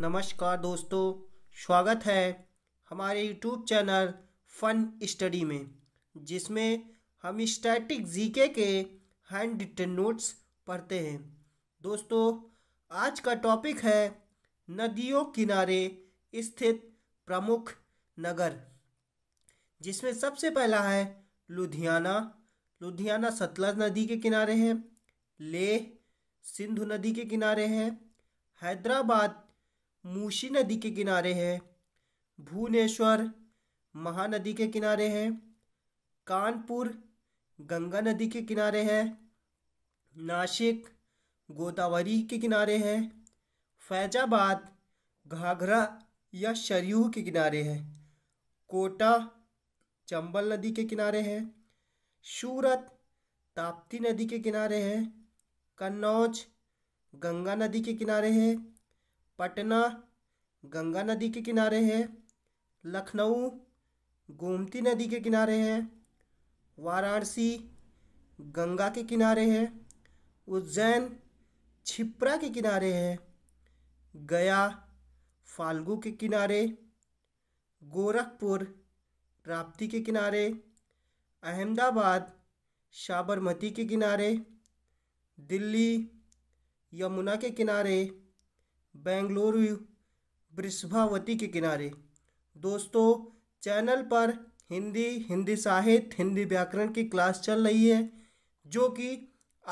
नमस्कार दोस्तों स्वागत है हमारे यूट्यूब चैनल फन स्टडी में जिसमें हम स्टैटिक जीके के हैंड रिटन नोट्स पढ़ते हैं दोस्तों आज का टॉपिक है नदियों किनारे स्थित प्रमुख नगर जिसमें सबसे पहला है लुधियाना लुधियाना सतलज नदी के किनारे है लेह सिंधु नदी के किनारे है हैदराबाद मूसी नदी के किनारे है भुवनेश्वर महानदी के किनारे है कानपुर गंगा नदी के किनारे है नासिक गोदावरी के किनारे है फैजाबाद घाघरा या सरयू के किनारे है कोटा चंबल नदी के किनारे है सूरत ताप्ती नदी के किनारे है कन्नौज गंगा नदी के किनारे है पटना गंगा नदी के किनारे है लखनऊ गोमती नदी के किनारे है वाराणसी गंगा के किनारे है उज्जैन छिप्रा के किनारे है गया फाल्गु के किनारे गोरखपुर राप्ती के किनारे अहमदाबाद साबरमती के किनारे दिल्ली यमुना के किनारे बेंगलुरु वृषभावती के किनारे दोस्तों चैनल पर हिंदी हिंदी साहित्य हिंदी व्याकरण की क्लास चल रही है जो कि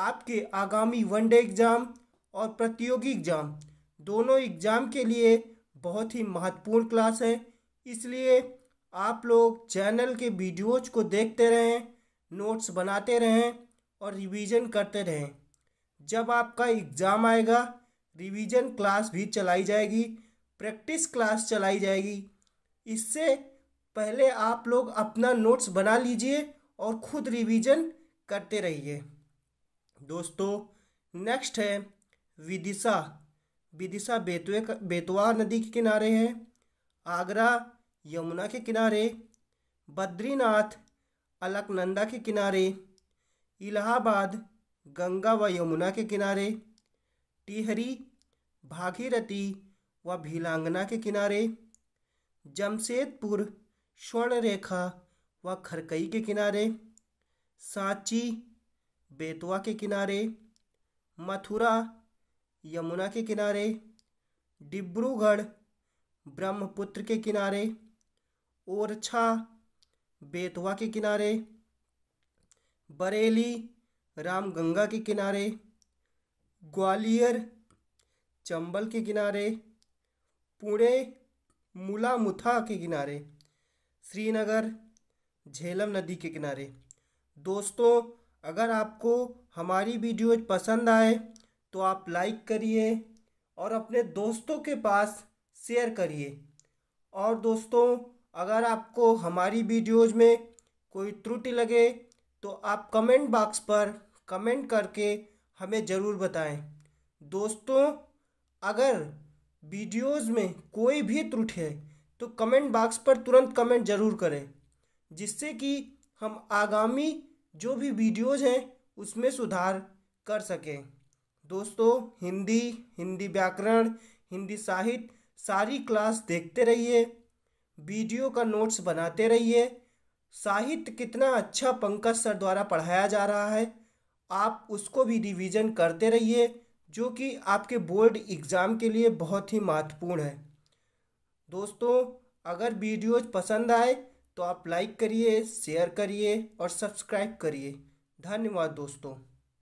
आपके आगामी वनडे एग्ज़ाम और प्रतियोगी एग्ज़ाम दोनों एग्ज़ाम के लिए बहुत ही महत्वपूर्ण क्लास है इसलिए आप लोग चैनल के वीडियोज को देखते रहें नोट्स बनाते रहें और रिवीजन करते रहें जब आपका एग्ज़ाम आएगा रिवीजन क्लास भी चलाई जाएगी प्रैक्टिस क्लास चलाई जाएगी इससे पहले आप लोग अपना नोट्स बना लीजिए और खुद रिवीजन करते रहिए दोस्तों नेक्स्ट है विदिशा विदिशा बेतवे बेतवा नदी के किनारे है आगरा यमुना के किनारे बद्रीनाथ अलकनंदा के किनारे इलाहाबाद गंगा व यमुना के किनारे टिहरी भागीरथी व भीलांगना के किनारे जमशेदपुर स्वर्ण रेखा व खरकई के किनारे सांची बेतवा के किनारे मथुरा यमुना के किनारे डिब्रूगढ़ ब्रह्मपुत्र के किनारे ओरछा बेतवा के किनारे बरेली रामगंगा के किनारे ग्वालियर चंबल के किनारे पुणे मुलामुथा के किनारे श्रीनगर झेलम नदी के किनारे दोस्तों अगर आपको हमारी वीडियो पसंद आए तो आप लाइक करिए और अपने दोस्तों के पास शेयर करिए और दोस्तों अगर आपको हमारी वीडियोज़ में कोई त्रुटि लगे तो आप कमेंट बॉक्स पर कमेंट करके हमें ज़रूर बताएं दोस्तों अगर वीडियोस में कोई भी त्रुटि है तो कमेंट बॉक्स पर तुरंत कमेंट ज़रूर करें जिससे कि हम आगामी जो भी वीडियोज़ हैं उसमें सुधार कर सकें दोस्तों हिंदी हिंदी व्याकरण हिंदी साहित्य सारी क्लास देखते रहिए वीडियो का नोट्स बनाते रहिए साहित्य कितना अच्छा पंकज सर द्वारा पढ़ाया जा रहा है आप उसको भी रिवीजन करते रहिए जो कि आपके बोर्ड एग्ज़ाम के लिए बहुत ही महत्वपूर्ण है दोस्तों अगर वीडियोज पसंद आए तो आप लाइक करिए शेयर करिए और सब्सक्राइब करिए धन्यवाद दोस्तों